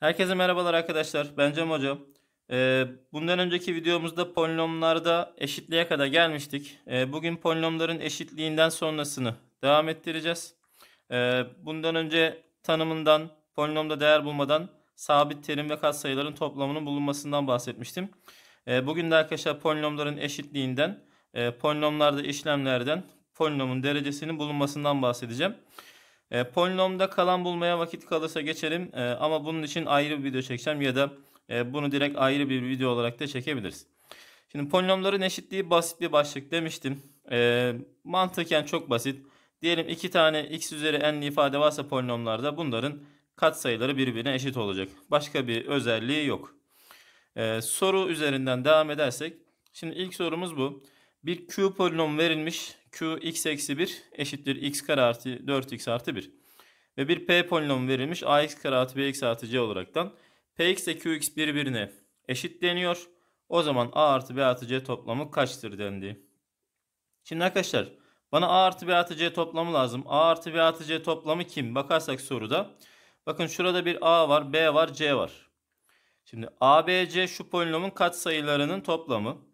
Herkese merhabalar arkadaşlar. Ben Cem Hoca. Ee, bundan önceki videomuzda polinomlarda eşitliğe kadar gelmiştik. Ee, bugün polinomların eşitliğinden sonrasını devam ettireceğiz. Ee, bundan önce tanımından, polinomda değer bulmadan sabit terim ve katsayıların toplamının bulunmasından bahsetmiştim. Bugün de arkadaşlar polinomların eşitliğinden, e, polinomlarda işlemlerden, polinomun derecesinin bulunmasından bahsedeceğim. E, polinomda kalan bulmaya vakit kalırsa geçelim e, ama bunun için ayrı bir video çekeceğim ya da e, bunu direkt ayrı bir video olarak da çekebiliriz. Şimdi polinomların eşitliği basit bir başlık demiştim. E, mantıken çok basit. Diyelim iki tane x üzeri n ifade varsa polinomlarda bunların katsayıları birbirine eşit olacak. Başka bir özelliği yok. E, soru üzerinden devam edersek. Şimdi ilk sorumuz bu. Bir Q polinom verilmiş. Q x eksi 1 eşittir x kare artı 4x artı 1. Ve bir P polinom verilmiş. a x kare artı b x artı C olaraktan. p PX ile x birbirine eşit deniyor. O zaman A artı B artı C toplamı kaçtır dendi. Şimdi arkadaşlar bana A artı B artı C toplamı lazım. A artı B artı C toplamı kim? Bakarsak soruda. Bakın şurada bir A var, B var, C var. Şimdi a b c şu polinomun katsayılarının toplamı.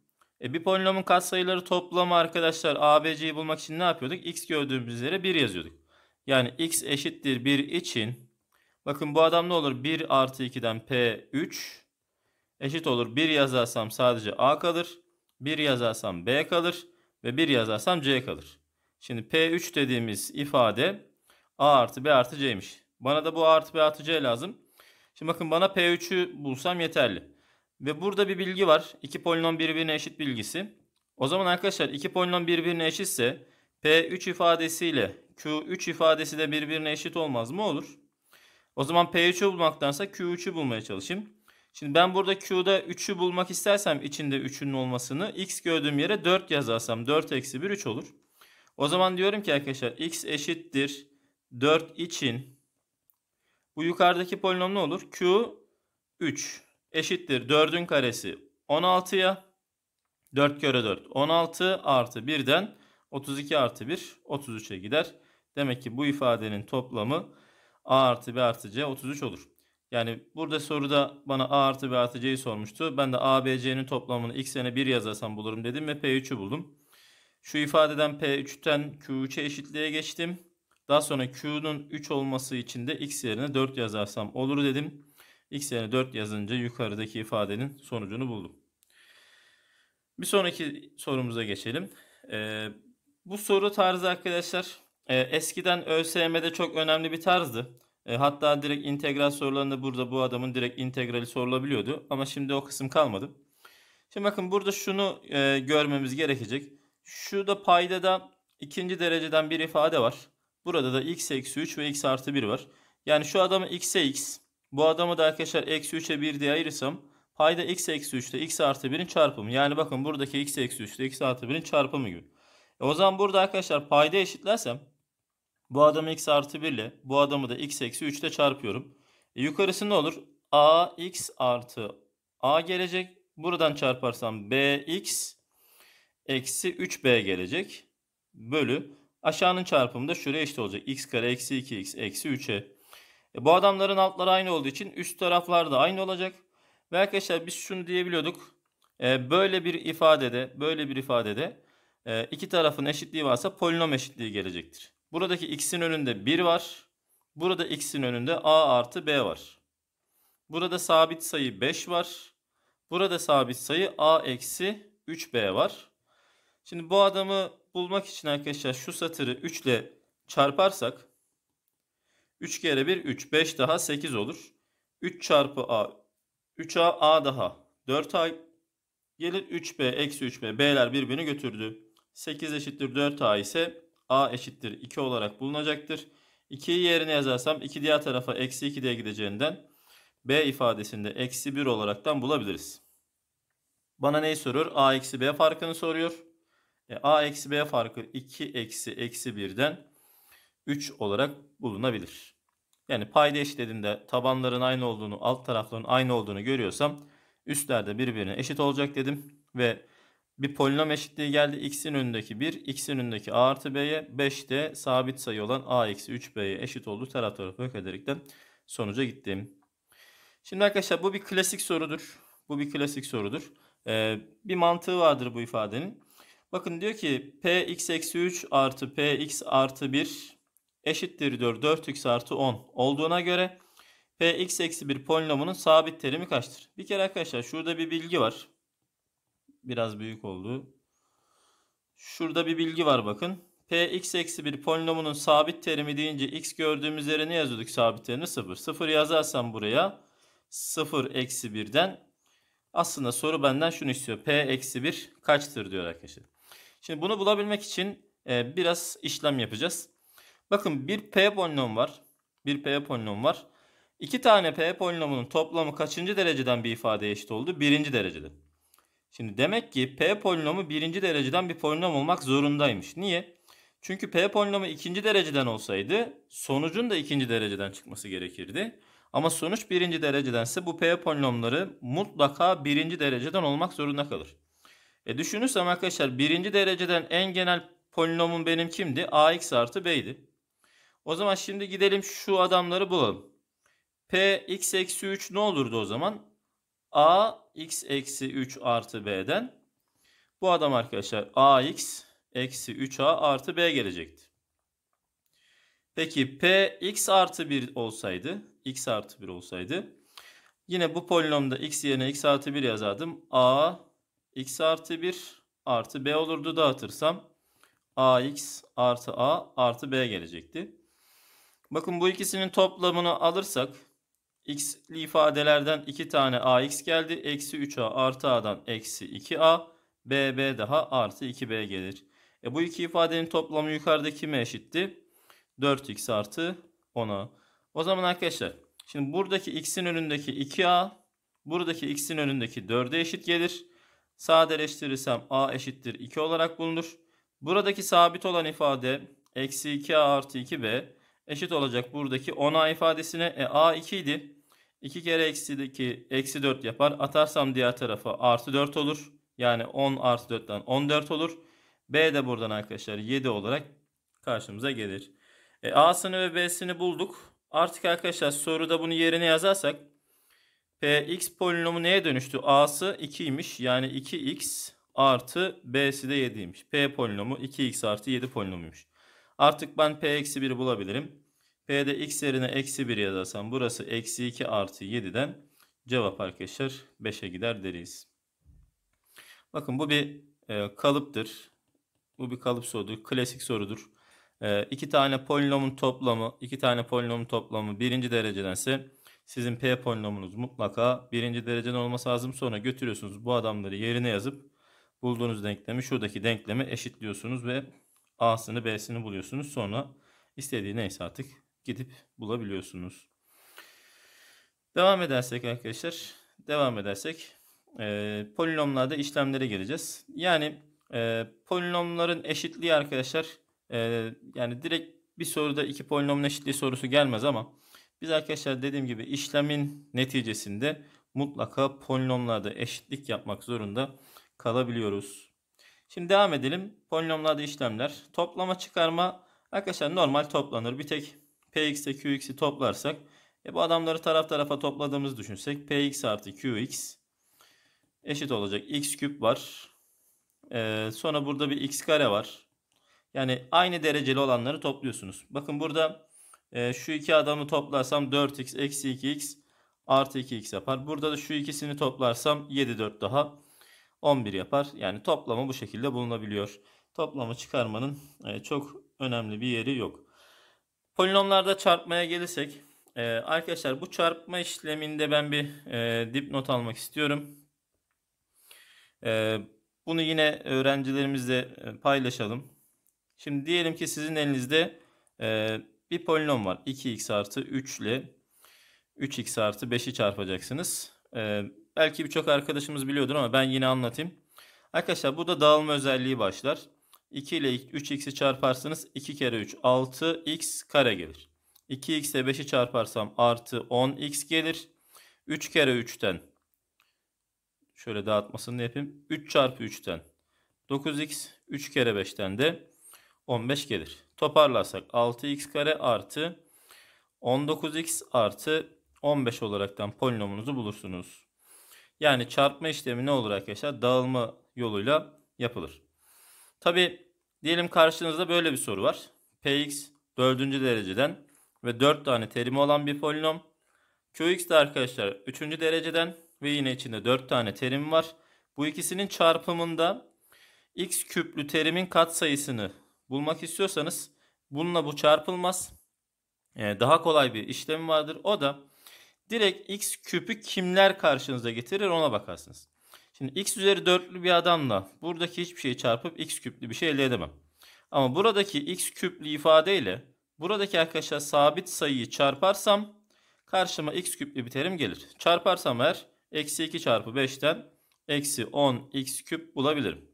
E, bir polinomun katsayıları toplamı arkadaşlar ABC'yi bulmak için ne yapıyorduk? X gördüğümüz yere 1 yazıyorduk. Yani X eşittir 1 için bakın bu adam ne olur? 1 artı 2'den P3 eşit olur. 1 yazarsam sadece A kalır. 1 yazarsam B kalır. Ve 1 yazarsam C kalır. Şimdi P3 dediğimiz ifade A artı B artı C'ymiş. Bana da bu A artı B artı C lazım. Şimdi bakın bana P3'ü bulsam yeterli. Ve burada bir bilgi var. İki polinom birbirine eşit bilgisi. O zaman arkadaşlar iki polinom birbirine eşitse P3 ifadesiyle Q3 ifadesi de birbirine eşit olmaz mı? Olur. O zaman P3'ü bulmaktansa Q3'ü bulmaya çalışayım. Şimdi ben burada Q'da 3'ü bulmak istersem içinde 3'ünün olmasını x gördüğüm yere 4 yazarsam 4 eksi 1 3 olur. O zaman diyorum ki arkadaşlar x eşittir 4 için bu yukarıdaki polinom ne olur? Q 3 eşittir 4'ün karesi 16'ya. 4 kere 4 16 artı 1'den 32 artı 1 33'e gider. Demek ki bu ifadenin toplamı a artı b artı c 33 olur. Yani burada soruda bana a artı b artı c'yi sormuştu. Ben de a b c'nin toplamını x'e 1 yazarsam bulurum dedim ve p3'ü buldum. Şu ifadeden p3'ten q3'e eşitliğe geçtim. Daha sonra q'nun 3 olması için de x yerine 4 yazarsam olur dedim. X'e 4 yazınca yukarıdaki ifadenin sonucunu buldum. Bir sonraki sorumuza geçelim. Ee, bu soru tarzı arkadaşlar e, eskiden ÖSYM'de çok önemli bir tarzdı. E, hatta direkt integral sorularında burada bu adamın direkt integrali sorulabiliyordu. Ama şimdi o kısım kalmadı. Şimdi bakın burada şunu e, görmemiz gerekecek. Şurada payda da ikinci dereceden bir ifade var. Burada da x eksi 3 ve x artı 1 var. Yani şu adamın x'e x, bu adamı da arkadaşlar eksi 3'e 1 diye ayırırsam payda x eksi 3'te x artı 1'in çarpımı. Yani bakın buradaki x eksi 3'te x artı 1'in çarpımı gibi. E o zaman burada arkadaşlar payda eşitlersem bu adamı x artı 1 ile bu adamı da x eksi 3'te çarpıyorum. E yukarısı ne olur? a x artı a gelecek. Buradan çarparsam b x eksi 3b gelecek. Bölü aşağının çarpımı da şuraya eşit olacak. x kare eksi 2x eksi 3'e e, bu adamların altları aynı olduğu için üst taraflar da aynı olacak. Ve arkadaşlar biz şunu diyebiliyorduk. E, böyle bir ifadede, böyle bir ifadede e, iki tarafın eşitliği varsa polinom eşitliği gelecektir. Buradaki x'in önünde 1 var. Burada x'in önünde a artı b var. Burada sabit sayı 5 var. Burada sabit sayı a eksi 3b var. Şimdi bu adamı bulmak için arkadaşlar şu satırı 3 ile çarparsak 3 kere 1 3. 5 daha 8 olur. 3 çarpı A. 3A A daha. 4A gelir 3B eksi 3B. B'ler birbirini götürdü. 8 eşittir 4A ise A eşittir 2 olarak bulunacaktır. 2'yi yerine yazarsam 2 diğer tarafa eksi 2 diye gideceğinden B ifadesinde eksi 1 olaraktan bulabiliriz. Bana neyi sorur? A eksi B farkını soruyor. E, A eksi B farkı 2 eksi eksi 1'den 3 olarak bulunabilir. Yani payda eşitlerinde tabanların aynı olduğunu, alt tarafların aynı olduğunu görüyorsam üstlerde birbirine eşit olacak dedim. Ve bir polinom eşitliği geldi. X'in önündeki 1, X'in önündeki A artı B'ye 5'te sabit sayı olan A eksi 3B'ye eşit olduğu taraf tarafı yok ederekten sonuca gittim. Şimdi arkadaşlar bu bir klasik sorudur. Bu bir klasik sorudur. Ee, bir mantığı vardır bu ifadenin. Bakın diyor ki P x eksi 3 artı P x artı 1 eşittir diyor 4x artı 10 olduğuna göre px eksi 1 polinomunun sabit terimi kaçtır? Bir kere arkadaşlar şurada bir bilgi var. Biraz büyük oldu. Şurada bir bilgi var bakın. px eksi 1 polinomunun sabit terimi deyince x gördüğümüz yere ne yazıyorduk sabit terimi? 0. 0 yazarsam buraya 0 eksi 1'den aslında soru benden şunu istiyor. p eksi 1 kaçtır diyor arkadaşlar. Şimdi bunu bulabilmek için e, biraz işlem yapacağız. Bakın bir P polinom var. Bir P polinom var. İki tane P polinomunun toplamı kaçıncı dereceden bir ifadeye eşit oldu? Birinci derecede. Şimdi demek ki P polinomu birinci dereceden bir polinom olmak zorundaymış. Niye? Çünkü P polinomu ikinci dereceden olsaydı sonucun da ikinci dereceden çıkması gerekirdi. Ama sonuç birinci derecedense bu P polinomları mutlaka birinci dereceden olmak zorunda kalır. E düşünürsem arkadaşlar birinci dereceden en genel polinomun benim kimdi? AX artı B'ydi. O zaman şimdi gidelim şu adamları bulalım. P x eksi 3 ne olurdu o zaman? A x eksi 3 artı b'den. Bu adam arkadaşlar a x eksi 3a artı b gelecekti. Peki p x artı 1 olsaydı, x artı 1 olsaydı yine bu polinomda x yerine x artı 1 yazardım. a x artı 1 artı b olurdu dağıtırsam A x artı a artı b gelecekti. Bakın bu ikisinin toplamını alırsak x'li ifadelerden 2 tane ax geldi. Eksi 3a artı a'dan eksi 2a. bb daha artı 2b gelir. E bu iki ifadenin toplamı yukarıda kime eşitti? 4x artı 10a. O zaman arkadaşlar şimdi buradaki x'in önündeki 2a buradaki x'in önündeki 4'e eşit gelir. Sadeleştirirsem a eşittir 2 olarak bulunur. Buradaki sabit olan ifade eksi 2a artı 2b eşit olacak buradaki 10a ifadesine. E, a 2 idi. 2 kere eksideki eksi 4 yapar. Atarsam diğer tarafa artı 4 olur. Yani 10 artı 4'ten 14 olur. B de buradan arkadaşlar 7 olarak karşımıza gelir. E, A'sını ve B'sini bulduk. Artık arkadaşlar soruda bunu yerine yazarsak Px polinomu neye dönüştü? A'sı 2'ymiş. Yani 2x artı B'si de 7'ymiş. P polinomu 2x artı 7 polinomuymuş. Artık ben P-1 eksi bulabilirim. P'de x yerine eksi 1 yazarsam burası eksi 2 artı 7'den cevap arkadaşlar 5'e gider deriz. Bakın bu bir e, kalıptır. Bu bir kalıp sorudur. Klasik sorudur. E, iki tane polinomun toplamı, iki tane polinomun toplamı birinci derecedense sizin P polinomunuz mutlaka birinci dereceden olması lazım. Sonra götürüyorsunuz bu adamları yerine yazıp bulduğunuz denklemi şuradaki denkleme eşitliyorsunuz ve A'sını B'sini buluyorsunuz. Sonra istediği neyse artık gidip bulabiliyorsunuz. Devam edersek arkadaşlar. Devam edersek e, polinomlarda işlemlere geleceğiz. Yani e, polinomların eşitliği arkadaşlar e, yani direkt bir soruda iki polinomun eşitliği sorusu gelmez ama biz arkadaşlar dediğim gibi işlemin neticesinde mutlaka polinomlarda eşitlik yapmak zorunda kalabiliyoruz. Şimdi devam edelim. Polinomlarda işlemler. Toplama çıkarma arkadaşlar normal toplanır. Bir tek px ile qx'i toplarsak e bu adamları taraf tarafa topladığımızı düşünsek px artı qx eşit olacak. x küp var. Ee, sonra burada bir x kare var. Yani aynı dereceli olanları topluyorsunuz. Bakın burada e, şu iki adamı toplarsam 4x eksi 2x artı 2x yapar. Burada da şu ikisini toplarsam 7 4 daha. 11 yapar. Yani toplamı bu şekilde bulunabiliyor. Toplamı çıkarmanın e, çok önemli bir yeri yok. Polinomlarda çarpmaya gelirsek e, arkadaşlar bu çarpma işleminde ben bir e, dipnot almak istiyorum. Bunu yine öğrencilerimizle paylaşalım. Şimdi diyelim ki sizin elinizde bir polinom var. 2x artı 3 ile 3x artı 5'i çarpacaksınız. Belki birçok arkadaşımız biliyordur ama ben yine anlatayım. Arkadaşlar bu da dağılma özelliği başlar. 2 ile 3x'i çarparsanız 2 kere 3 6x kare gelir. 2x ile 5'i çarparsam artı 10x gelir. 3 kere 3'ten şöyle dağıtmasını yapayım. 3 çarpı 3'ten 9x 3 kere 5'ten de 15 gelir. Toparlarsak 6x kare artı 19x artı 15 olaraktan polinomunuzu bulursunuz. Yani çarpma işlemi ne olur arkadaşlar? Dağılma yoluyla yapılır. Tabi diyelim karşınızda böyle bir soru var. Px 4. dereceden ve 4 tane terimi olan bir polinom. Qx de arkadaşlar 3. dereceden ve yine içinde 4 tane terim var. Bu ikisinin çarpımında x küplü terimin katsayısını bulmak istiyorsanız bununla bu çarpılmaz. Ee, daha kolay bir işlem vardır. O da Direkt x küpü kimler karşınıza getirir ona bakarsınız. Şimdi x üzeri 4'lü bir adamla buradaki hiçbir şeyi çarpıp x küplü bir şey elde edemem. Ama buradaki x küplü ifadeyle buradaki arkadaşlar sabit sayıyı çarparsam karşıma x küplü bir terim gelir. Çarparsam eğer eksi 2 çarpı 5'ten eksi 10 x küp bulabilirim.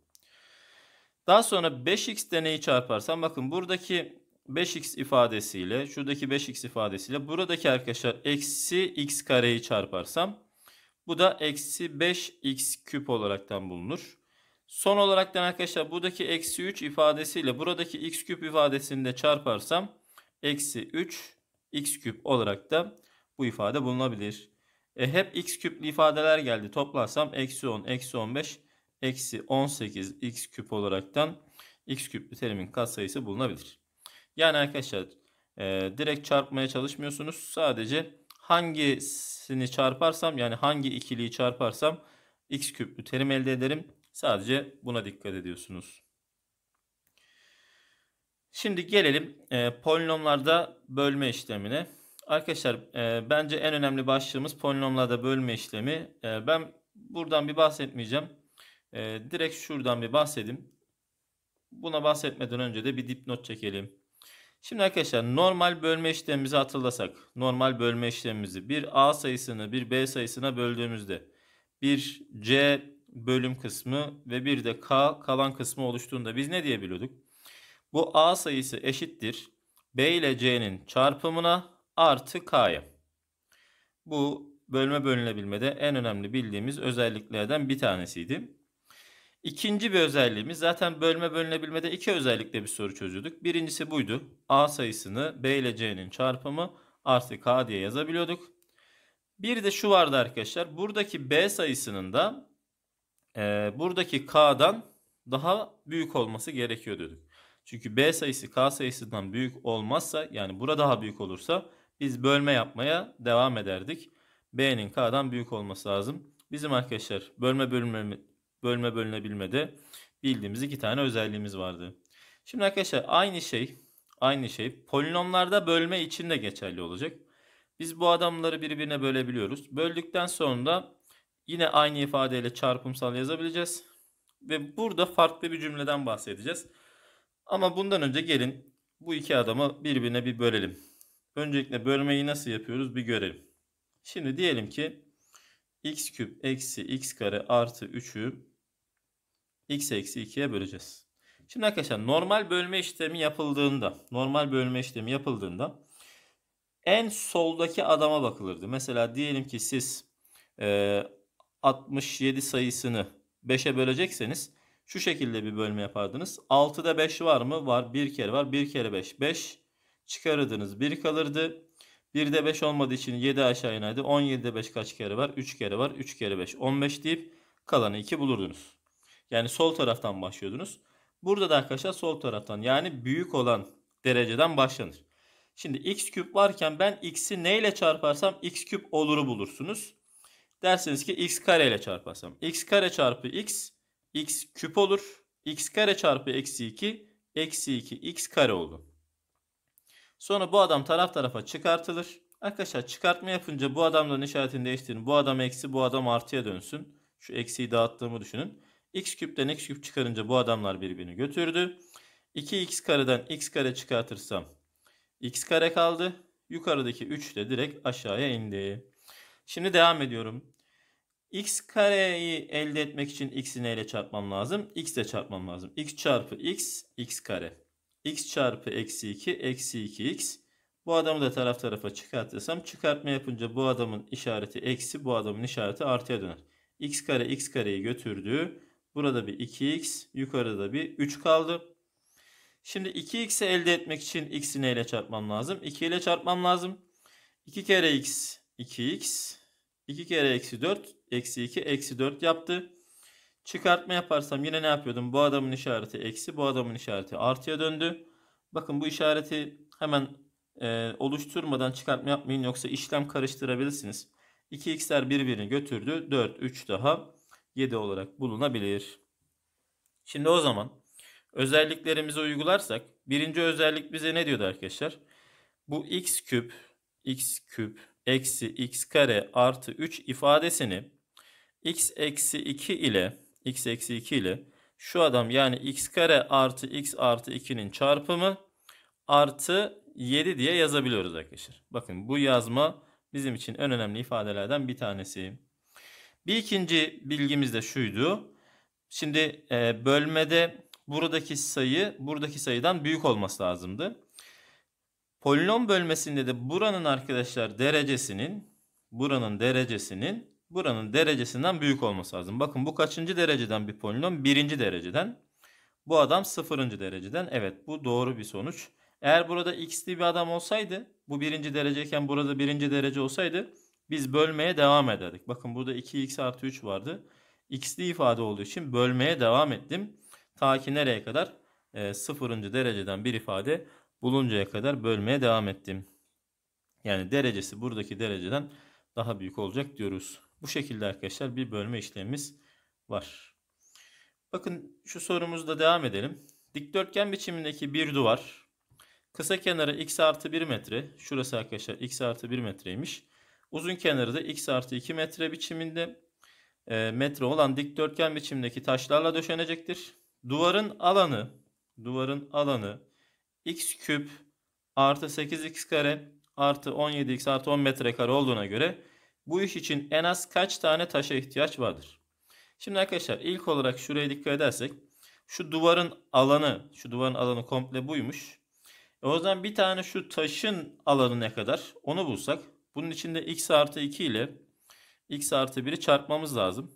Daha sonra 5x deneyi çarparsam bakın buradaki 5x ifadesiyle şuradaki 5x ifadesiyle buradaki arkadaşlar eksi x kareyi çarparsam bu da eksi 5x küp olaraktan bulunur. Son olaraktan arkadaşlar buradaki eksi 3 ifadesiyle buradaki x küp ifadesini de çarparsam eksi 3 x küp olarak da bu ifade bulunabilir. E, hep x küplü ifadeler geldi. Toplarsam eksi 10, eksi 15, eksi 18 x küp olaraktan x küplü terimin katsayısı bulunabilir. Yani arkadaşlar e, direkt çarpmaya çalışmıyorsunuz. Sadece hangisini çarparsam yani hangi ikiliyi çarparsam x küplü terim elde ederim. Sadece buna dikkat ediyorsunuz. Şimdi gelelim e, polinomlarda bölme işlemine. Arkadaşlar e, bence en önemli başlığımız polinomlarda bölme işlemi. E, ben buradan bir bahsetmeyeceğim. E, direkt şuradan bir bahsedeyim. Buna bahsetmeden önce de bir dipnot çekelim. Şimdi arkadaşlar normal bölme işlemimizi hatırlasak. Normal bölme işlemimizi bir A sayısını bir B sayısına böldüğümüzde bir C bölüm kısmı ve bir de K kalan kısmı oluştuğunda biz ne diyebiliyorduk? Bu A sayısı eşittir. B ile C'nin çarpımına artı K'ya. Bu bölme bölünebilmede en önemli bildiğimiz özelliklerden bir tanesiydi. İkinci bir özelliğimiz zaten bölme bölünebilmede iki özellikle bir soru çözüyorduk. Birincisi buydu. A sayısını B ile C'nin çarpımı artı K diye yazabiliyorduk. Bir de şu vardı arkadaşlar. Buradaki B sayısının da e, buradaki K'dan daha büyük olması gerekiyor diyorduk. Çünkü B sayısı K sayısından büyük olmazsa yani bura daha büyük olursa biz bölme yapmaya devam ederdik. B'nin K'dan büyük olması lazım. Bizim arkadaşlar bölme bölünme, bölme bölünebilmede bildiğimiz iki tane özelliğimiz vardı. Şimdi arkadaşlar aynı şey aynı şey polinomlarda bölme için de geçerli olacak. Biz bu adamları birbirine bölebiliyoruz. Böldükten sonra yine aynı ifadeyle çarpımsal yazabileceğiz. Ve burada farklı bir cümleden bahsedeceğiz. Ama bundan önce gelin bu iki adamı birbirine bir bölelim. Öncelikle bölmeyi nasıl yapıyoruz bir görelim. Şimdi diyelim ki x küp eksi x kare artı 3'ü X'e eksi 2'ye böleceğiz. Şimdi arkadaşlar normal bölme işlemi yapıldığında normal bölme işlemi yapıldığında en soldaki adama bakılırdı. Mesela diyelim ki siz e, 67 sayısını 5'e bölecekseniz şu şekilde bir bölme yapardınız. 6'da 5 var mı? Var. 1 kere var. 1 kere 5. 5 çıkarırdınız. 1 kalırdı. 1'de 5 olmadığı için 7 aşağı inerdi. 17'de 5 kaç kere var? 3 kere var. 3 kere 5. 15 deyip kalanı 2 bulurdunuz. Yani sol taraftan başlıyordunuz. Burada da arkadaşlar sol taraftan yani büyük olan dereceden başlanır. Şimdi x küp varken ben x'i neyle çarparsam x küp oluru bulursunuz. Derseniz ki x kare ile çarparsam. x kare çarpı x x küp olur. x kare çarpı eksi 2 eksi 2 x kare olur. Sonra bu adam taraf tarafa çıkartılır. Arkadaşlar çıkartma yapınca bu adamların işaretini değiştirin. Bu adam eksi bu adam artıya dönsün. Şu eksiyi dağıttığımı düşünün. X küpten X küp çıkarınca bu adamlar birbirini götürdü. 2X kareden X kare çıkartırsam X kare kaldı. Yukarıdaki 3 de direkt aşağıya indi. Şimdi devam ediyorum. X kareyi elde etmek için X'i neyle çarpmam lazım? X ile çarpmam lazım. X çarpı X, X kare. X çarpı eksi 2, eksi 2X. Bu adamı da taraf tarafa çıkartırsam çıkartma yapınca bu adamın işareti eksi, bu adamın işareti artıya döner. X kare X kareyi götürdü. Burada bir 2x, yukarıda bir 3 kaldı. Şimdi 2x'i elde etmek için x'i neyle çarpmam lazım? 2 ile çarpmam lazım. 2 kere x 2x. 2 kere eksi 4 eksi 2 eksi 4 yaptı. Çıkartma yaparsam yine ne yapıyordum? Bu adamın işareti eksi bu adamın işareti artıya döndü. Bakın bu işareti hemen e, oluşturmadan çıkartma yapmayın yoksa işlem karıştırabilirsiniz. 2x'ler birbirini götürdü. 4 3 daha 7 olarak bulunabilir. Şimdi o zaman özelliklerimizi uygularsak birinci özellik bize ne diyordu arkadaşlar? Bu x küp x küp eksi x kare artı 3 ifadesini x eksi 2 ile x eksi 2 ile şu adam yani x kare artı x artı 2'nin çarpımı artı 7 diye yazabiliyoruz arkadaşlar. Bakın bu yazma bizim için en önemli ifadelerden bir tanesi. Bir ikinci bilgimiz de şuydu. Şimdi e, bölmede buradaki sayı buradaki sayıdan büyük olması lazımdı. Polinom bölmesinde de buranın arkadaşlar derecesinin buranın derecesinin buranın derecesinden büyük olması lazım. Bakın bu kaçıncı dereceden bir polinom? Birinci dereceden. Bu adam sıfırıncı dereceden. Evet bu doğru bir sonuç. Eğer burada x'li bir adam olsaydı bu birinci dereceyken burada birinci derece olsaydı biz bölmeye devam ederdik. Bakın burada 2x artı 3 vardı. x'li ifade olduğu için bölmeye devam ettim. Ta ki nereye kadar? E, sıfırıncı dereceden bir ifade buluncaya kadar bölmeye devam ettim. Yani derecesi buradaki dereceden daha büyük olacak diyoruz. Bu şekilde arkadaşlar bir bölme işlemimiz var. Bakın şu sorumuzda devam edelim. Dikdörtgen biçimindeki bir duvar. Kısa kenarı x artı 1 metre. Şurası arkadaşlar x artı 1 metreymiş. Uzun kenarı da x artı 2 metre biçiminde e, metre olan dikdörtgen biçimdeki taşlarla döşenecektir. Duvarın alanı duvarın alanı x küp artı 8x kare artı 17x artı 10 metre kare olduğuna göre bu iş için en az kaç tane taşa ihtiyaç vardır? Şimdi arkadaşlar ilk olarak şuraya dikkat edersek şu duvarın alanı şu duvarın alanı komple buymuş. E o zaman bir tane şu taşın alanı ne kadar onu bulsak bunun için de x artı 2 ile x artı 1'i çarpmamız lazım.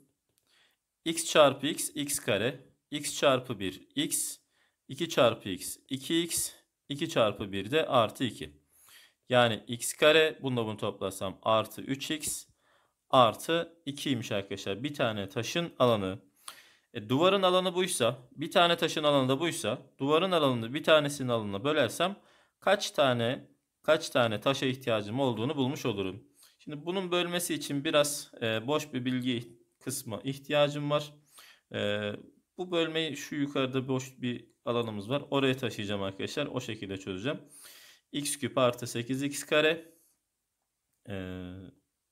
x çarpı x, x kare. x çarpı 1, x. 2 çarpı x, 2x. 2 çarpı 1 de artı 2. Yani x kare bununla bunu toplasam artı 3x artı 2'ymiş arkadaşlar. Bir tane taşın alanı. E, duvarın alanı buysa bir tane taşın alanı da buysa duvarın alanını bir tanesinin alanına bölersem kaç tane kaç tane taşa ihtiyacım olduğunu bulmuş olurum. Şimdi bunun bölmesi için biraz e, boş bir bilgi kısmı ihtiyacım var. E, bu bölmeyi şu yukarıda boş bir alanımız var. Oraya taşıyacağım arkadaşlar. O şekilde çözeceğim. x küp artı 8x kare e,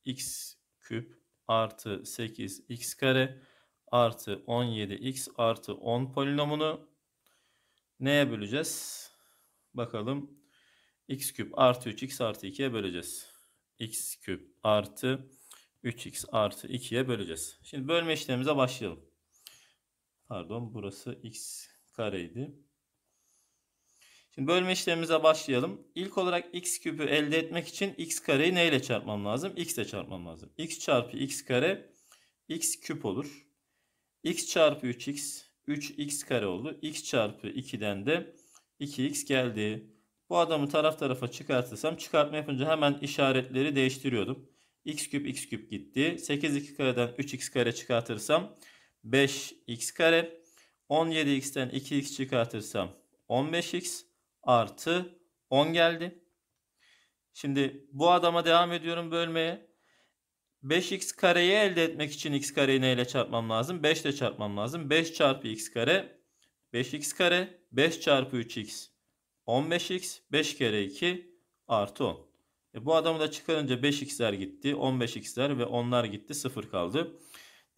x küp artı 8x kare artı 17x artı 10 polinomunu neye böleceğiz? Bakalım x küp artı 3x artı 2'ye böleceğiz. x küp artı 3x artı 2'ye böleceğiz. Şimdi bölme işlemimize başlayalım. Pardon burası x kareydi. Şimdi bölme işlemimize başlayalım. İlk olarak x küpü elde etmek için x kareyi neyle çarpmam lazım? x ile çarpmam lazım. x çarpı x kare x küp olur. x çarpı 3x 3x kare oldu. x çarpı 2'den de 2x geldi. Bu adamı taraf tarafa çıkartırsam çıkartma yapınca hemen işaretleri değiştiriyordum. x küp x küp gitti. 8 2 kareden 3x kare çıkartırsam 5x kare. 17x'ten 2x çıkartırsam 15x artı 10 geldi. Şimdi bu adama devam ediyorum bölmeye. 5x kareyi elde etmek için x kareyi neyle çarpmam lazım? 5 ile çarpmam lazım. 5 çarpı x kare 5x kare 5 çarpı 3x 15x 5 kere 2 artı 10. E bu adamı da çıkarınca 5x'ler gitti. 15x'ler ve 10'lar gitti. 0 kaldı.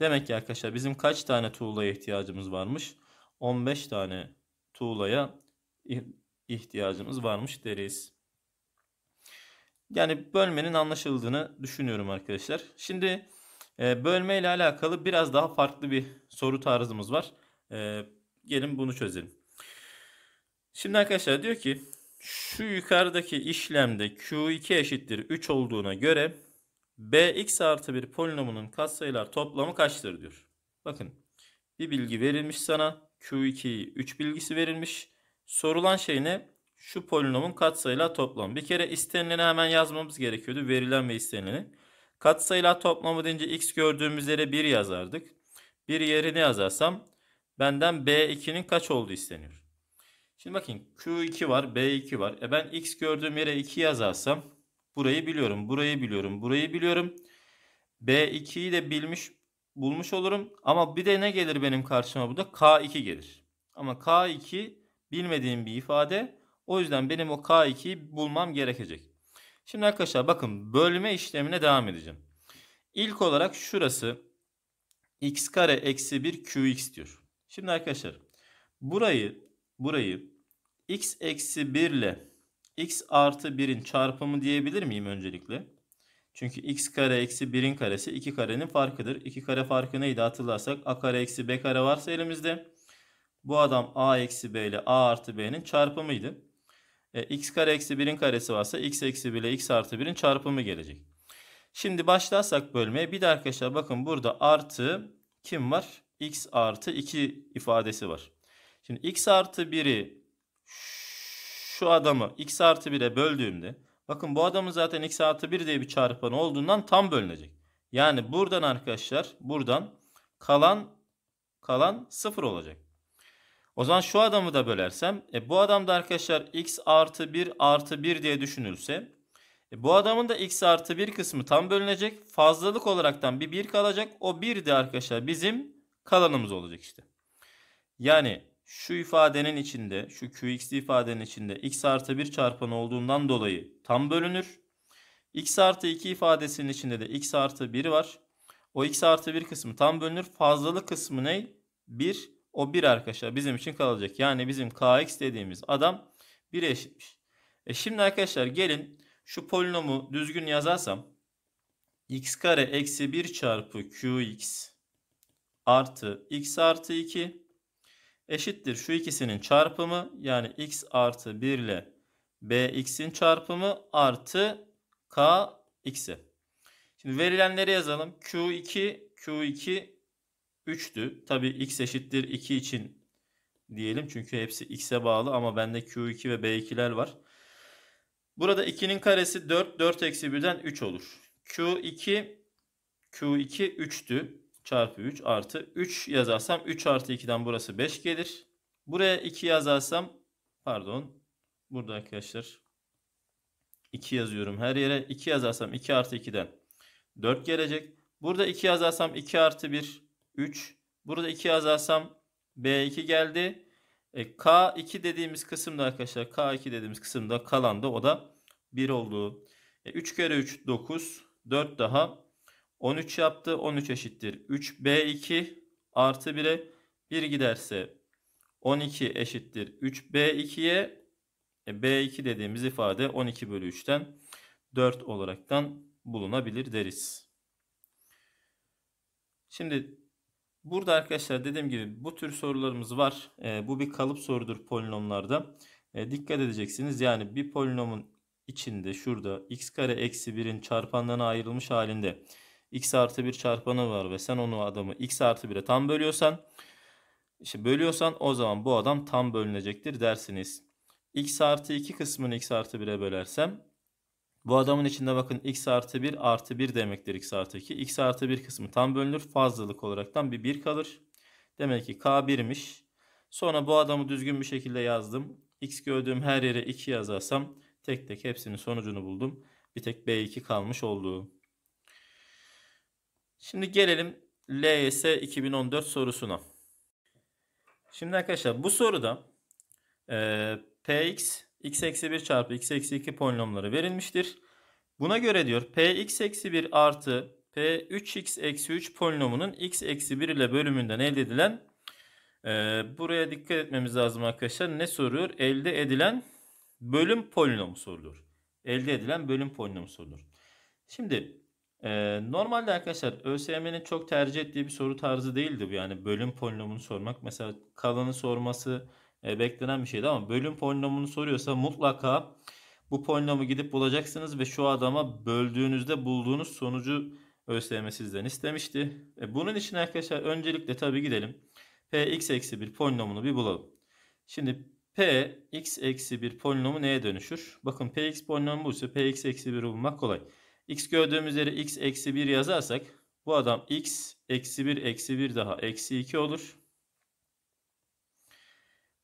Demek ki arkadaşlar bizim kaç tane tuğlaya ihtiyacımız varmış? 15 tane tuğlaya ihtiyacımız varmış deriz. Yani bölmenin anlaşıldığını düşünüyorum arkadaşlar. Şimdi e, bölme ile alakalı biraz daha farklı bir soru tarzımız var. E, gelin bunu çözelim. Şimdi arkadaşlar diyor ki şu yukarıdaki işlemde Q2 eşittir 3 olduğuna göre Bx artı bir polinomunun katsayılar toplamı kaçtır diyor. Bakın bir bilgi verilmiş sana. Q2'yi 3 bilgisi verilmiş. Sorulan şey ne? Şu polinomun katsayılar toplamı. Bir kere istenileni hemen yazmamız gerekiyordu. Verilen ve istenileni. Katsayılar toplamı deyince x gördüğümüz yere 1 yazardık. Bir yerini yazarsam benden B2'nin kaç olduğu isteniyor. Şimdi bakın Q2 var, B2 var. E ben X gördüğüm yere 2 yazarsam burayı biliyorum, burayı biliyorum, burayı biliyorum. B2'yi de bilmiş, bulmuş olurum. Ama bir de ne gelir benim karşıma burada? K2 gelir. Ama K2 bilmediğim bir ifade. O yüzden benim o K2'yi bulmam gerekecek. Şimdi arkadaşlar bakın bölme işlemine devam edeceğim. İlk olarak şurası x kare eksi 1 qx diyor. Şimdi arkadaşlar burayı burayı x eksi 1 ile x artı 1'in çarpımı diyebilir miyim öncelikle? Çünkü x kare eksi 1'in karesi 2 karenin farkıdır. 2 kare farkı neydi hatırlarsak a kare eksi b kare varsa elimizde. Bu adam a eksi b ile a artı b'nin çarpımıydı. E, x kare eksi 1'in karesi varsa x eksi 1 ile x artı 1'in çarpımı gelecek. Şimdi başlarsak bölmeye bir de arkadaşlar bakın burada artı kim var? x artı 2 ifadesi var. Şimdi x artı 1'i şu adamı x artı 1'e böldüğümde bakın bu adamın zaten x artı 1 diye bir çarpanı olduğundan tam bölünecek. Yani buradan arkadaşlar buradan kalan kalan 0 olacak. O zaman şu adamı da bölersem e, bu adam da arkadaşlar x artı 1 artı 1 diye düşünülse e, bu adamın da x artı 1 kısmı tam bölünecek. Fazlalık olaraktan bir 1 kalacak. O 1 de arkadaşlar bizim kalanımız olacak işte. Yani şu ifadenin içinde, şu qx ifadenin içinde x artı 1 çarpanı olduğundan dolayı tam bölünür. x artı 2 ifadesinin içinde de x artı 1 var. O x artı 1 kısmı tam bölünür. Fazlalık kısmı ne? 1. O 1 arkadaşlar bizim için kalacak. Yani bizim kx dediğimiz adam 1'e eşitmiş. E şimdi arkadaşlar gelin şu polinomu düzgün yazarsam x kare eksi 1 çarpı qx artı x artı 2 eşittir şu ikisinin çarpımı yani x artı 1 ile bx'in çarpımı artı k x'i. Şimdi verilenleri yazalım. Q2 Q2 3'tü. Tabi x eşittir 2 için diyelim. Çünkü hepsi x'e bağlı ama bende Q2 ve B2'ler var. Burada 2'nin karesi 4. 4 eksi 1'den 3 olur. Q2 Q2 3'tü çarpı 3 artı 3 yazarsam 3 artı 2'den burası 5 gelir. Buraya 2 yazarsam pardon burada arkadaşlar 2 yazıyorum her yere. 2 yazarsam 2 artı 2'den 4 gelecek. Burada 2 yazarsam 2 artı 1 3. Burada 2 yazarsam B2 geldi. E, K2 dediğimiz kısımda arkadaşlar K2 dediğimiz kısımda kalan da o da 1 oldu. E, 3 kere 3 9 4 daha 13 yaptı. 13 eşittir. 3B2 artı 1'e 1 giderse 12 eşittir. 3B2'ye e, B2 dediğimiz ifade 12 bölü 3'ten 4 olaraktan bulunabilir deriz. Şimdi burada arkadaşlar dediğim gibi bu tür sorularımız var. E, bu bir kalıp sorudur polinomlarda. E, dikkat edeceksiniz. Yani bir polinomun içinde şurada x kare eksi 1'in çarpanlarına ayrılmış halinde x artı 1 çarpanı var ve sen onu adamı x artı 1'e tam bölüyorsan işte bölüyorsan o zaman bu adam tam bölünecektir dersiniz. x artı 2 kısmını x artı 1'e bölersem bu adamın içinde bakın x artı 1 artı 1 demektir x artı 2. x artı 1 kısmı tam bölünür. Fazlalık olaraktan bir 1 kalır. Demek ki k 1'miş. Sonra bu adamı düzgün bir şekilde yazdım. x gördüğüm her yere 2 yazarsam tek tek hepsinin sonucunu buldum. Bir tek b2 kalmış olduğu. Şimdi gelelim LYS 2014 sorusuna. Şimdi arkadaşlar bu soruda e, px x eksi 1 çarpı x eksi 2 polinomları verilmiştir. Buna göre diyor px eksi 1 artı p3x eksi 3 polinomunun x eksi 1 ile bölümünden elde edilen e, buraya dikkat etmemiz lazım arkadaşlar. Ne soruyor? Elde edilen bölüm polinomu sorulur. Elde edilen bölüm polinomu sorulur. Şimdi normalde arkadaşlar ÖSYM'nin çok tercih ettiği bir soru tarzı değildi bu. Yani bölüm polinomunu sormak. Mesela kalanı sorması beklenen bir şeydi ama bölüm polinomunu soruyorsa mutlaka bu polinomu gidip bulacaksınız ve şu adama böldüğünüzde bulduğunuz sonucu ÖSYM sizden istemişti. E, bunun için arkadaşlar öncelikle tabi gidelim. Px eksi bir polinomunu bir bulalım. Şimdi P x eksi bir polinomu neye dönüşür? Bakın Px polinomu buysa Px eksi 1'i bulmak kolay. X gördüğümüz yere x eksi 1 yazarsak bu adam x eksi 1 eksi 1 daha eksi 2 olur.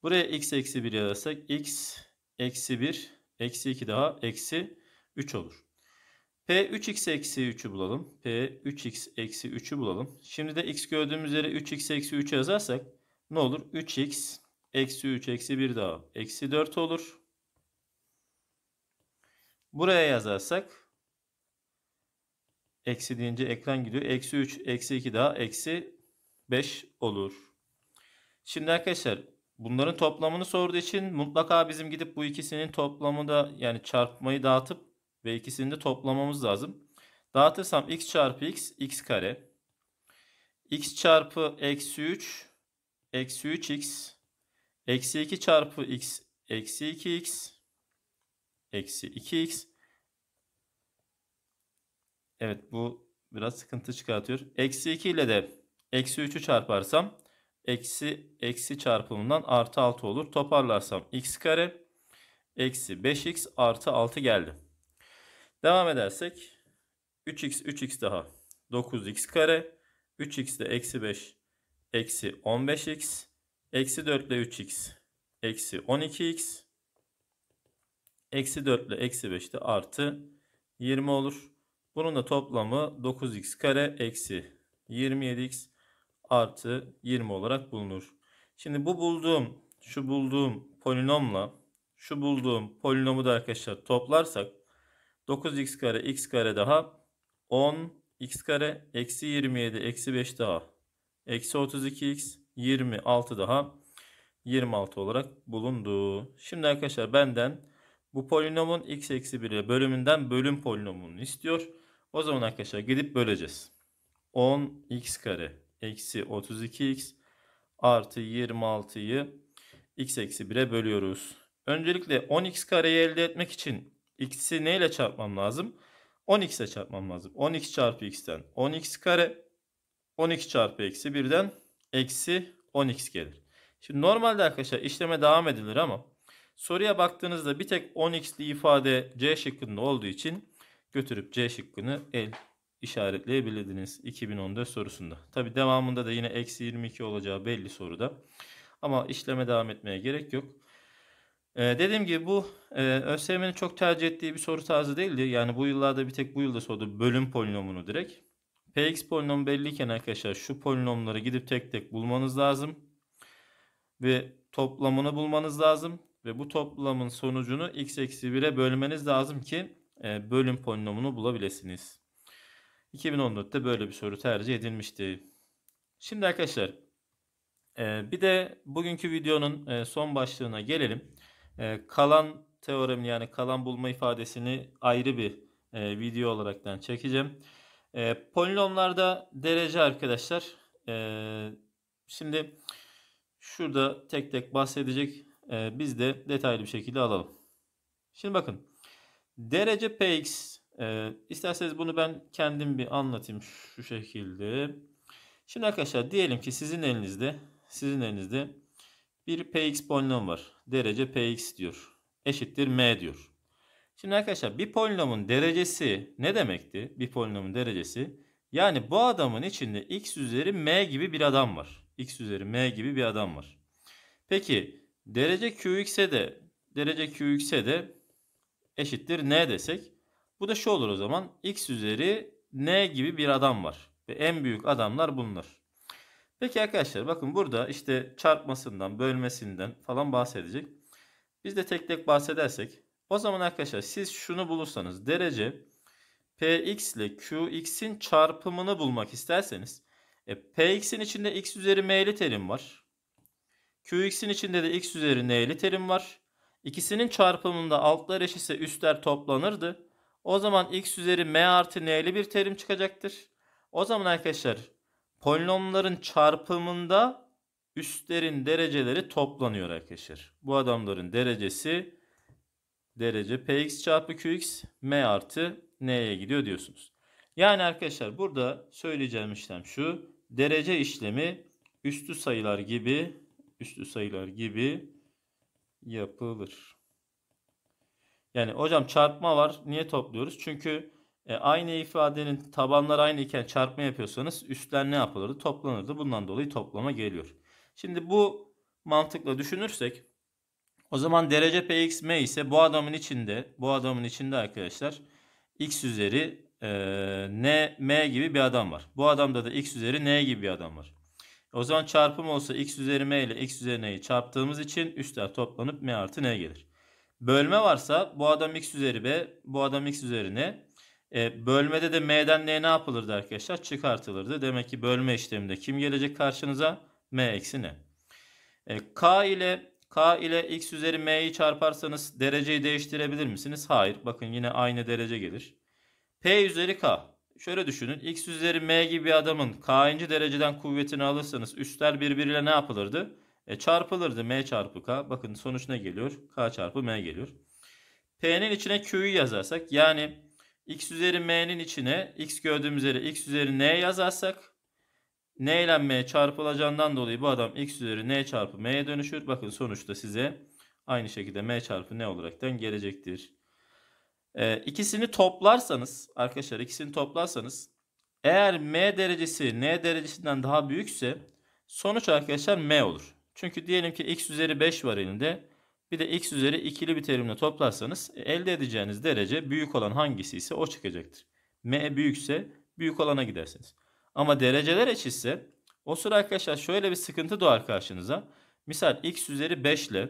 Buraya x eksi 1 yazarsak x eksi 1 eksi 2 daha eksi 3 olur. P3x eksi 3'ü bulalım. P3x eksi 3'ü bulalım. Şimdi de x gördüğümüz yere 3x eksi 3 yazarsak ne olur? 3x eksi 3 eksi 1 daha eksi 4 olur. Buraya yazarsak Eksi deyince ekran gidiyor. Eksi 3, eksi 2 daha eksi 5 olur. Şimdi arkadaşlar bunların toplamını sorduğu için mutlaka bizim gidip bu ikisinin toplamı da yani çarpmayı dağıtıp ve ikisini de toplamamız lazım. Dağıtırsam x çarpı x, x kare. x çarpı eksi 3, eksi 3x. Eksi 2 çarpı x, eksi 2x. Eksi 2x Evet bu biraz sıkıntı çıkartıyor. Eksi 2 ile de eksi 3'ü çarparsam eksi eksi çarpımından artı 6 olur. Toparlarsam x kare eksi 5x artı 6 geldi. Devam edersek 3x 3x daha 9x kare 3x de eksi 5 eksi 15x eksi 4 ile 3x eksi 12x eksi 4 ile eksi 5 de artı 20 olur. Bunun da toplamı 9x kare eksi 27x artı 20 olarak bulunur. Şimdi bu bulduğum şu bulduğum polinomla şu bulduğum polinomu da arkadaşlar toplarsak 9x kare x kare daha 10x kare eksi 27 eksi 5 daha eksi 32x 26 daha 26 olarak bulundu. Şimdi arkadaşlar benden bu polinomun x eksi 1'e bölümünden bölüm polinomunu istiyor. O zaman arkadaşlar gidip böleceğiz. 10x kare eksi 32x artı 26'yı x eksi 1'e bölüyoruz. Öncelikle 10x kareyi elde etmek için x'i neyle çarpmam lazım? 10x'e çarpmam lazım. 10x çarpı x'ten 10x kare 12 çarpı eksi 1'den eksi 10x gelir. Şimdi normalde arkadaşlar işleme devam edilir ama soruya baktığınızda bir tek 10x'li ifade C şıkkında olduğu için götürüp C şıkkını el işaretleyebilirdiniz 2014 sorusunda. Tabi devamında da yine eksi 22 olacağı belli soruda. Ama işleme devam etmeye gerek yok. Ee, dediğim gibi bu e, ÖSYM'nin çok tercih ettiği bir soru tarzı değildi. Yani bu yıllarda bir tek bu yılda sordu bölüm polinomunu direkt. Px polinomu belliyken arkadaşlar şu polinomları gidip tek tek bulmanız lazım. Ve toplamını bulmanız lazım. Ve bu toplamın sonucunu x eksi 1'e bölmeniz lazım ki e, bölüm polinomunu bulabilirsiniz. 2014'te böyle bir soru tercih edilmişti. Şimdi arkadaşlar e, bir de bugünkü videonun e, son başlığına gelelim. Kalan teoremi yani kalan bulma ifadesini ayrı bir video olaraktan çekeceğim. Polinomlarda derece arkadaşlar. Şimdi şurada tek tek bahsedecek. Biz de detaylı bir şekilde alalım. Şimdi bakın. Derece px. E, isterseniz bunu ben kendim bir anlatayım şu şekilde. Şimdi arkadaşlar diyelim ki sizin elinizde sizin elinizde bir px polinom var. Derece px diyor. Eşittir m diyor. Şimdi arkadaşlar bir polinomun derecesi ne demekti? Bir polinomun derecesi yani bu adamın içinde x üzeri m gibi bir adam var. x üzeri m gibi bir adam var. Peki derece qx'e de derece qx'e de eşittir n desek. Bu da şu olur o zaman. x üzeri n gibi bir adam var. Ve en büyük adamlar bunlar. Peki arkadaşlar bakın burada işte çarpmasından, bölmesinden falan bahsedecek. Biz de tek tek bahsedersek o zaman arkadaşlar siz şunu bulursanız derece px ile qx'in çarpımını bulmak isterseniz e, px'in içinde x üzeri m'li terim var. qx'in içinde de x üzeri n'li terim var. İkisinin çarpımında altlar eşitse üstler toplanırdı. O zaman x üzeri m artı n'li bir terim çıkacaktır. O zaman arkadaşlar polinomların çarpımında üstlerin dereceleri toplanıyor arkadaşlar. Bu adamların derecesi derece px çarpı qx m artı n'ye gidiyor diyorsunuz. Yani arkadaşlar burada söyleyeceğim işlem şu. Derece işlemi üstü sayılar gibi üstü sayılar gibi yapılır. Yani hocam çarpma var. Niye topluyoruz? Çünkü e, aynı ifadenin tabanları aynı iken çarpma yapıyorsanız üstler ne yapılırdı? Toplanırdı. Bundan dolayı toplama geliyor. Şimdi bu mantıkla düşünürsek o zaman derece px m ise bu adamın içinde bu adamın içinde arkadaşlar x üzeri e, n m gibi bir adam var. Bu adamda da x üzeri n gibi bir adam var. O zaman çarpım olsa x üzeri m ile x üzeri n'yi çarptığımız için üstler toplanıp m artı n gelir. Bölme varsa bu adam x üzeri b, bu adam x üzeri n. E, bölmede de m'den n ne yapılırdı arkadaşlar? Çıkartılırdı. Demek ki bölme işleminde kim gelecek karşınıza? m eksi n. E, k ile k ile x üzeri m'yi çarparsanız dereceyi değiştirebilir misiniz? Hayır. Bakın yine aynı derece gelir. p üzeri k şöyle düşünün. X üzeri M gibi bir adamın K'inci dereceden kuvvetini alırsanız üstler birbiriyle ne yapılırdı? E, çarpılırdı. M çarpı K. Bakın sonuç ne geliyor? K çarpı M geliyor. P'nin içine Q'yu yazarsak yani X üzeri M'nin içine X gördüğümüz yere X üzeri N yazarsak N ile M çarpılacağından dolayı bu adam X üzeri N çarpı M'ye dönüşür. Bakın sonuçta size aynı şekilde M çarpı N olaraktan gelecektir. E, ikisini toplarsanız arkadaşlar ikisini toplarsanız eğer m derecesi n derecesinden daha büyükse sonuç arkadaşlar m olur. Çünkü diyelim ki x üzeri 5 var elinde. Bir de x üzeri ikili bir terimle toplarsanız e, elde edeceğiniz derece büyük olan hangisi ise o çıkacaktır. m büyükse büyük olana gidersiniz. Ama dereceler eşitse o sıra arkadaşlar şöyle bir sıkıntı doğar karşınıza. Misal x üzeri 5 ile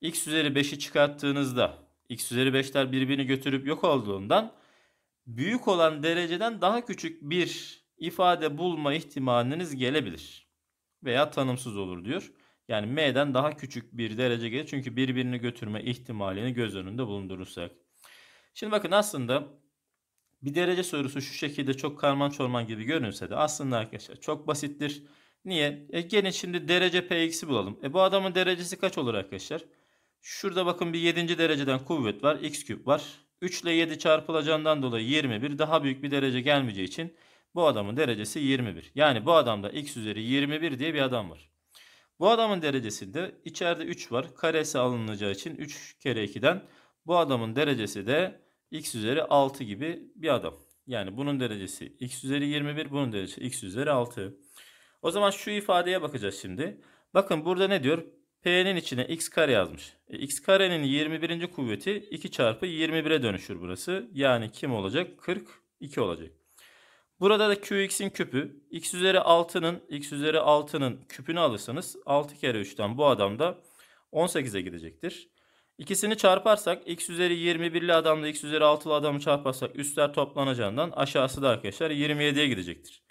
x üzeri 5'i çıkarttığınızda x üzeri 5'ler birbirini götürüp yok olduğundan büyük olan dereceden daha küçük bir ifade bulma ihtimaliniz gelebilir. Veya tanımsız olur diyor. Yani m'den daha küçük bir derece gelir. Çünkü birbirini götürme ihtimalini göz önünde bulundurursak. Şimdi bakın aslında bir derece sorusu şu şekilde çok karman çorman gibi görünse de aslında arkadaşlar çok basittir. Niye? E gelin şimdi derece px'i bulalım. E bu adamın derecesi kaç olur arkadaşlar? Şurada bakın bir 7. dereceden kuvvet var. X küp var. 3 ile 7 çarpılacağından dolayı 21 daha büyük bir derece gelmeyeceği için bu adamın derecesi 21. Yani bu adamda x üzeri 21 diye bir adam var. Bu adamın derecesinde içeride 3 var. Karesi alınacağı için 3 kere 2'den bu adamın derecesi de x üzeri 6 gibi bir adam. Yani bunun derecesi x üzeri 21, bunun derecesi x üzeri 6. O zaman şu ifadeye bakacağız şimdi. Bakın burada ne diyor? P'nin içine x kare yazmış. E, x karenin 21. kuvveti 2 çarpı 21'e dönüşür burası. Yani kim olacak? 42 olacak. Burada da qx'in küpü x üzeri 6'nın x üzeri 6'nın küpünü alırsanız 6 kere 3'ten bu adam da 18'e gidecektir. İkisini çarparsak x üzeri 21'li adamla x üzeri 6'lı adamı çarparsak üstler toplanacağından aşağısı da arkadaşlar 27'ye gidecektir.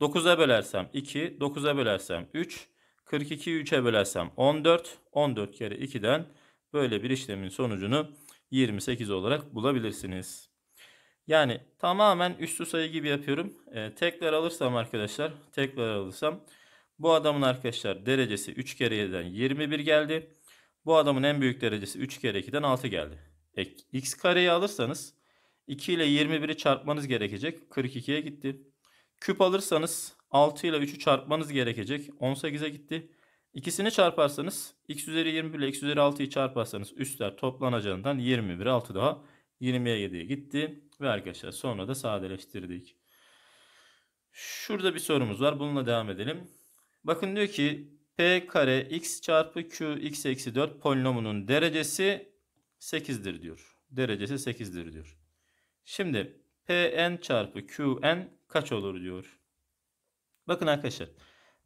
9'a bölersem 2, 9'a bölersem 3, 42'yi 3'e bölersem 14. 14 kere 2'den böyle bir işlemin sonucunu 28 olarak bulabilirsiniz. Yani tamamen üstü sayı gibi yapıyorum. E, tekrar alırsam arkadaşlar tekrar alırsam bu adamın arkadaşlar derecesi 3 kere 7'den 21 geldi. Bu adamın en büyük derecesi 3 kere 2'den 6 geldi. E, x kareyi alırsanız 2 ile 21'i çarpmanız gerekecek. 42'ye gitti. Küp alırsanız 6 ile 3'ü çarpmanız gerekecek. 18'e gitti. İkisini çarparsanız x üzeri 21 ile x üzeri 6'yı çarparsanız üstler toplanacağından 21 6 daha 20'ye 7'ye gitti. Ve arkadaşlar sonra da sadeleştirdik. Şurada bir sorumuz var. Bununla devam edelim. Bakın diyor ki p kare x çarpı q x eksi 4 polinomunun derecesi 8'dir diyor. Derecesi 8'dir diyor. Şimdi pn çarpı qn kaç olur diyor. Bakın arkadaşlar.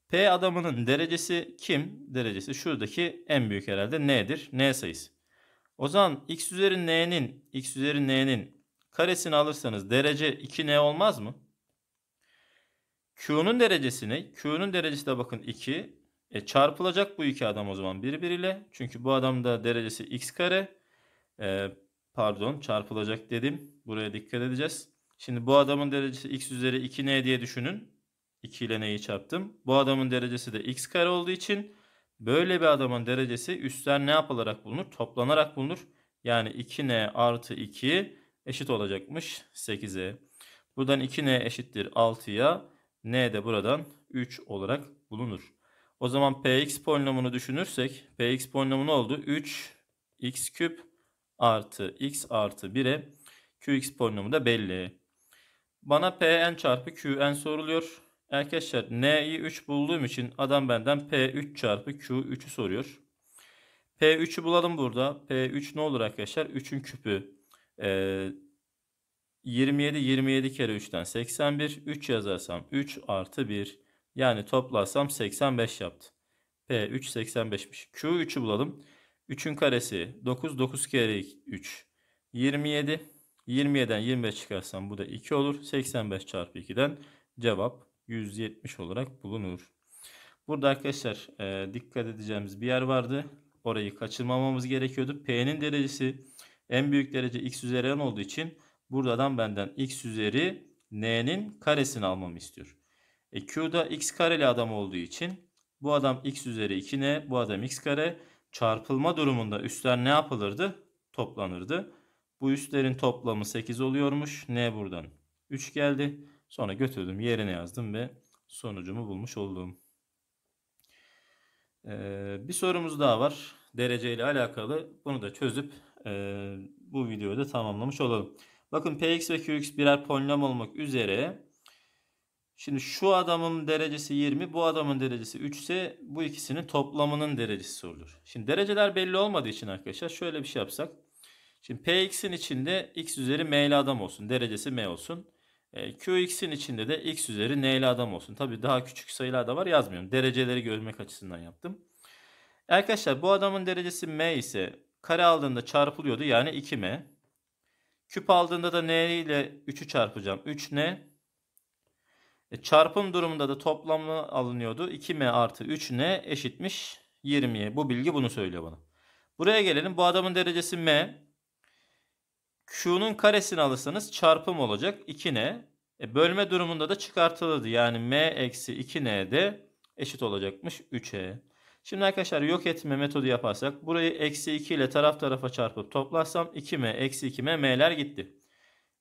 P adamının derecesi kim? Derecesi şuradaki en büyük herhalde n'dir. N sayısı. O zaman x üzeri n'nin x üzeri n'nin karesini alırsanız derece 2n olmaz mı? Q'nun derecesi ne? Q'nun derecesi de bakın 2. E çarpılacak bu iki adam o zaman birbiriyle. Çünkü bu adam da derecesi x kare. E, pardon çarpılacak dedim. Buraya dikkat edeceğiz. Şimdi bu adamın derecesi x üzeri 2n diye düşünün. 2 ile neyi çarptım? Bu adamın derecesi de x kare olduğu için böyle bir adamın derecesi üstler ne yapılarak bulunur? Toplanarak bulunur. Yani 2n artı 2 eşit olacakmış 8'e. Buradan 2n eşittir 6'ya. n de buradan 3 olarak bulunur. O zaman px polinomunu düşünürsek px polinomu ne oldu? 3 x küp artı x artı 1'e qx polinomu da belli. Bana pn çarpı qn soruluyor. Arkadaşlar N'yi 3 bulduğum için adam benden P3 çarpı Q3'ü soruyor. P3'ü bulalım burada. P3 ne olur arkadaşlar? 3'ün küpü. Ee, 27 27 kere 3'ten 81. 3 yazarsam 3 artı 1. Yani toplarsam 85 yaptı. P3 85'miş. Q3'ü bulalım. 3'ün karesi 9. 9 kere 3. 27. 27'den 25 çıkarsam bu da 2 olur. 85 çarpı 2'den cevap 170 olarak bulunur. Burada arkadaşlar e, dikkat edeceğimiz bir yer vardı. Orayı kaçırmamamız gerekiyordu. P'nin derecesi en büyük derece x üzeri n olduğu için buradan benden x üzeri n'nin karesini almamı istiyor. E, Q'da x kareli adam olduğu için bu adam x üzeri 2n, bu adam x kare. Çarpılma durumunda üstler ne yapılırdı? Toplanırdı. Bu üstlerin toplamı 8 oluyormuş. N buradan 3 geldi. Sonra götürdüm yerine yazdım ve sonucumu bulmuş oldum. Ee, bir sorumuz daha var. Derece ile alakalı. Bunu da çözüp e, bu videoyu da tamamlamış olalım. Bakın Px ve Qx birer polinom olmak üzere. Şimdi şu adamın derecesi 20, bu adamın derecesi 3 ise bu ikisinin toplamının derecesi sorulur. Şimdi dereceler belli olmadığı için arkadaşlar şöyle bir şey yapsak. Şimdi Px'in içinde x üzeri m ile adam olsun. Derecesi m olsun. E, Qx'in içinde de x üzeri n adam olsun. Tabi daha küçük sayılar da var yazmıyorum. Dereceleri görmek açısından yaptım. Arkadaşlar bu adamın derecesi m ise kare aldığında çarpılıyordu yani 2m. Küp aldığında da n ile 3'ü çarpacağım. 3n. E, çarpım durumunda da toplamı alınıyordu. 2m artı 3n eşitmiş 20'ye. Bu bilgi bunu söylüyor bana. Buraya gelelim. Bu adamın derecesi m. Şunun karesini alırsanız çarpım olacak 2n. E, bölme durumunda da çıkartılırdı. Yani m eksi 2n de eşit olacakmış 3e. Şimdi arkadaşlar yok etme metodu yaparsak burayı eksi 2 ile taraf tarafa çarpıp toplarsam 2m eksi 2m m'ler gitti.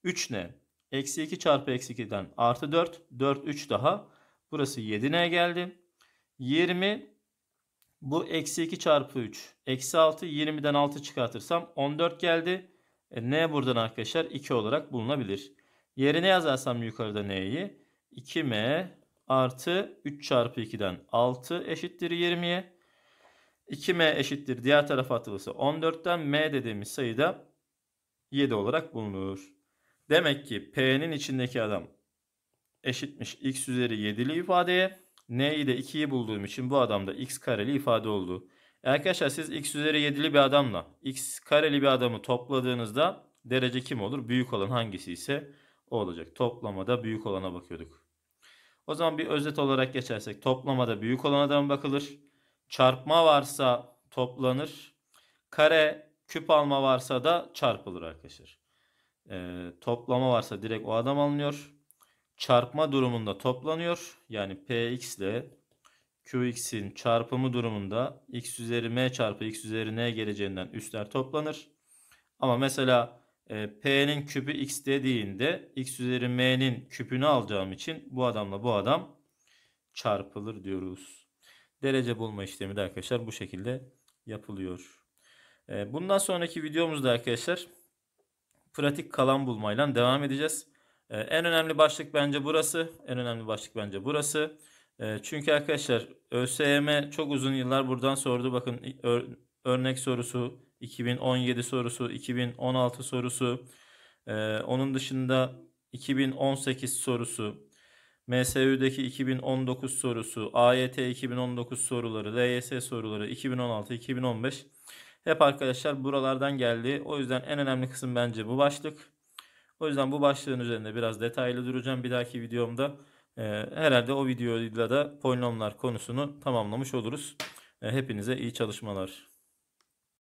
3n eksi 2 çarpı eksi 2'den artı 4 4 3 daha burası 7n geldi. 20 bu eksi 2 çarpı 3 eksi 6 20'den 6 çıkartırsam 14 geldi. E, n buradan arkadaşlar 2 olarak bulunabilir. Yerine yazarsam yukarıda n'yi 2m artı 3 çarpı 2'den 6 eşittir 20'ye. 2m eşittir diğer tarafa atılırsa 14'ten m dediğimiz sayı da 7 olarak bulunur. Demek ki p'nin içindeki adam eşitmiş x üzeri 7'li ifadeye. n'yi de 2'yi bulduğum için bu adamda x kareli ifade oldu. Arkadaşlar siz x üzeri 7'li bir adamla x kareli bir adamı topladığınızda derece kim olur? Büyük olan hangisi ise o olacak. Toplamada büyük olana bakıyorduk. O zaman bir özet olarak geçersek toplamada büyük olan adam bakılır. Çarpma varsa toplanır. Kare küp alma varsa da çarpılır arkadaşlar. Ee, toplama varsa direkt o adam alınıyor. Çarpma durumunda toplanıyor. Yani px ile Qx'in çarpımı durumunda x üzeri m çarpı x üzeri n geleceğinden üstler toplanır. Ama mesela e, p'nin küpü x dediğinde x üzeri m'nin küpünü alacağım için bu adamla bu adam çarpılır diyoruz. Derece bulma işlemi de arkadaşlar bu şekilde yapılıyor. E, bundan sonraki videomuzda arkadaşlar pratik kalan bulmayla devam edeceğiz. E, en önemli başlık bence burası. En önemli başlık bence burası. Ee, çünkü arkadaşlar ÖSYM çok uzun yıllar buradan sordu. Bakın örnek sorusu, 2017 sorusu, 2016 sorusu. Ee, onun dışında 2018 sorusu, MSÜ'deki 2019 sorusu, AYT 2019 soruları, LYS soruları 2016-2015 hep arkadaşlar buralardan geldi. O yüzden en önemli kısım bence bu başlık. O yüzden bu başlığın üzerinde biraz detaylı duracağım bir dahaki videomda. Ee, herhalde o videoyla da polinomlar konusunu tamamlamış oluruz. Ee, hepinize iyi çalışmalar.